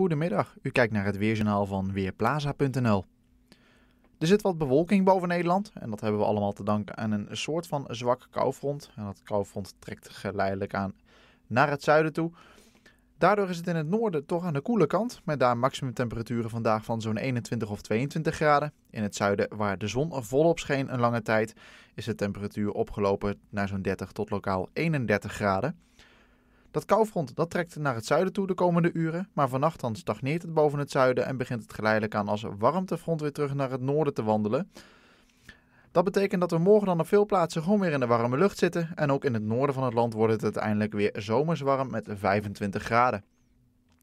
Goedemiddag, u kijkt naar het weerjournaal van Weerplaza.nl. Er zit wat bewolking boven Nederland en dat hebben we allemaal te danken aan een soort van zwak koufront. En dat koufront trekt geleidelijk aan naar het zuiden toe. Daardoor is het in het noorden toch aan de koele kant, met daar maximumtemperaturen vandaag van zo'n 21 of 22 graden. In het zuiden, waar de zon volop scheen een lange tijd, is de temperatuur opgelopen naar zo'n 30 tot lokaal 31 graden. Dat koufront dat trekt naar het zuiden toe de komende uren, maar vannacht dan stagneert het boven het zuiden en begint het geleidelijk aan als warmtefront weer terug naar het noorden te wandelen. Dat betekent dat we morgen dan op veel plaatsen gewoon weer in de warme lucht zitten en ook in het noorden van het land wordt het uiteindelijk weer zomers met 25 graden.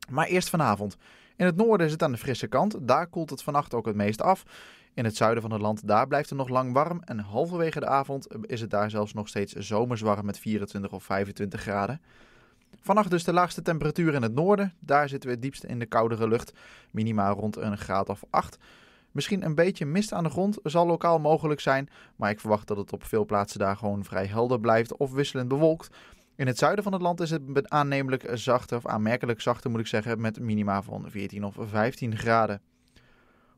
Maar eerst vanavond. In het noorden is het aan de frisse kant, daar koelt het vannacht ook het meest af. In het zuiden van het land, daar blijft het nog lang warm en halverwege de avond is het daar zelfs nog steeds zomers met 24 of 25 graden. Vannacht dus de laagste temperatuur in het noorden. Daar zitten we het diepst in de koudere lucht, minimaal rond een graad of 8. Misschien een beetje mist aan de grond zal lokaal mogelijk zijn, maar ik verwacht dat het op veel plaatsen daar gewoon vrij helder blijft of wisselend bewolkt. In het zuiden van het land is het aannemelijk zachter, of aanmerkelijk zachter moet ik zeggen, met minima van 14 of 15 graden.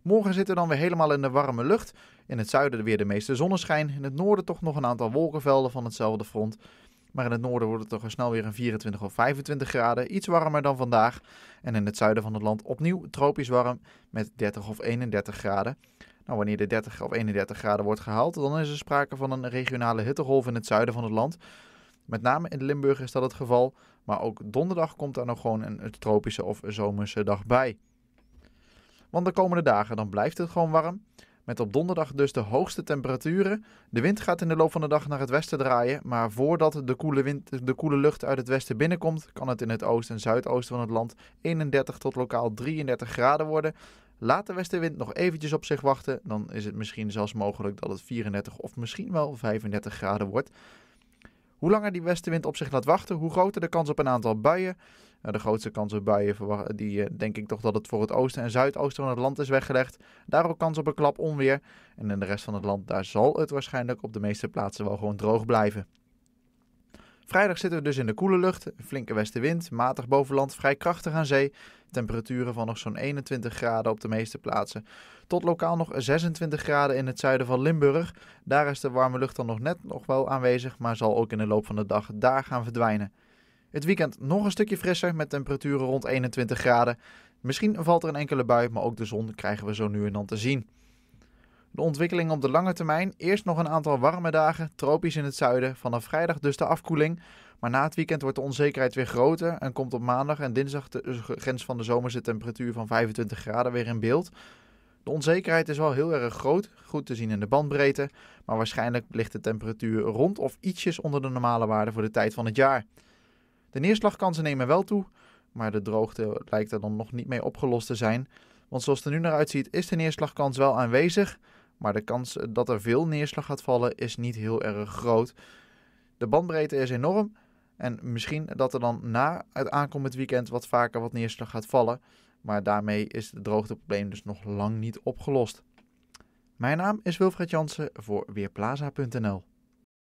Morgen zitten we dan weer helemaal in de warme lucht. In het zuiden weer de meeste zonneschijn, in het noorden toch nog een aantal wolkenvelden van hetzelfde front. Maar in het noorden wordt het toch al snel weer een 24 of 25 graden, iets warmer dan vandaag. En in het zuiden van het land opnieuw tropisch warm met 30 of 31 graden. Nou, wanneer de 30 of 31 graden wordt gehaald, dan is er sprake van een regionale hittegolf in het zuiden van het land. Met name in Limburg is dat het geval, maar ook donderdag komt daar nog gewoon een tropische of zomerse dag bij. Want de komende dagen dan blijft het gewoon warm. Met op donderdag dus de hoogste temperaturen. De wind gaat in de loop van de dag naar het westen draaien. Maar voordat de koele, wind, de koele lucht uit het westen binnenkomt, kan het in het oosten en zuidoosten van het land 31 tot lokaal 33 graden worden. Laat de westenwind nog eventjes op zich wachten. Dan is het misschien zelfs mogelijk dat het 34 of misschien wel 35 graden wordt. Hoe langer die westenwind op zich laat wachten, hoe groter de kans op een aantal buien. Eh, de grootste kans op buien die eh, denk ik toch dat het voor het oosten en zuidoosten van het land is weggelegd. Daar ook kans op een klap onweer. En in de rest van het land, daar zal het waarschijnlijk op de meeste plaatsen wel gewoon droog blijven. Vrijdag zitten we dus in de koele lucht, flinke westenwind, matig bovenland, vrij krachtig aan zee. Temperaturen van nog zo'n 21 graden op de meeste plaatsen. Tot lokaal nog 26 graden in het zuiden van Limburg. Daar is de warme lucht dan nog net nog wel aanwezig, maar zal ook in de loop van de dag daar gaan verdwijnen. Het weekend nog een stukje frisser met temperaturen rond 21 graden. Misschien valt er een enkele bui, maar ook de zon krijgen we zo nu en dan te zien. De ontwikkeling op de lange termijn: eerst nog een aantal warme dagen, tropisch in het zuiden. Vanaf vrijdag dus de afkoeling. Maar na het weekend wordt de onzekerheid weer groter en komt op maandag en dinsdag de grens van de zomerse temperatuur van 25 graden weer in beeld. De onzekerheid is wel heel erg groot, goed te zien in de bandbreedte, maar waarschijnlijk ligt de temperatuur rond of ietsjes onder de normale waarde voor de tijd van het jaar. De neerslagkansen nemen wel toe, maar de droogte lijkt er dan nog niet mee opgelost te zijn. Want zoals het er nu naar uitziet is de neerslagkans wel aanwezig, maar de kans dat er veel neerslag gaat vallen is niet heel erg groot. De bandbreedte is enorm en misschien dat er dan na het aankomend weekend wat vaker wat neerslag gaat vallen, maar daarmee is het droogteprobleem dus nog lang niet opgelost. Mijn naam is Wilfred Jansen voor Weerplaza.nl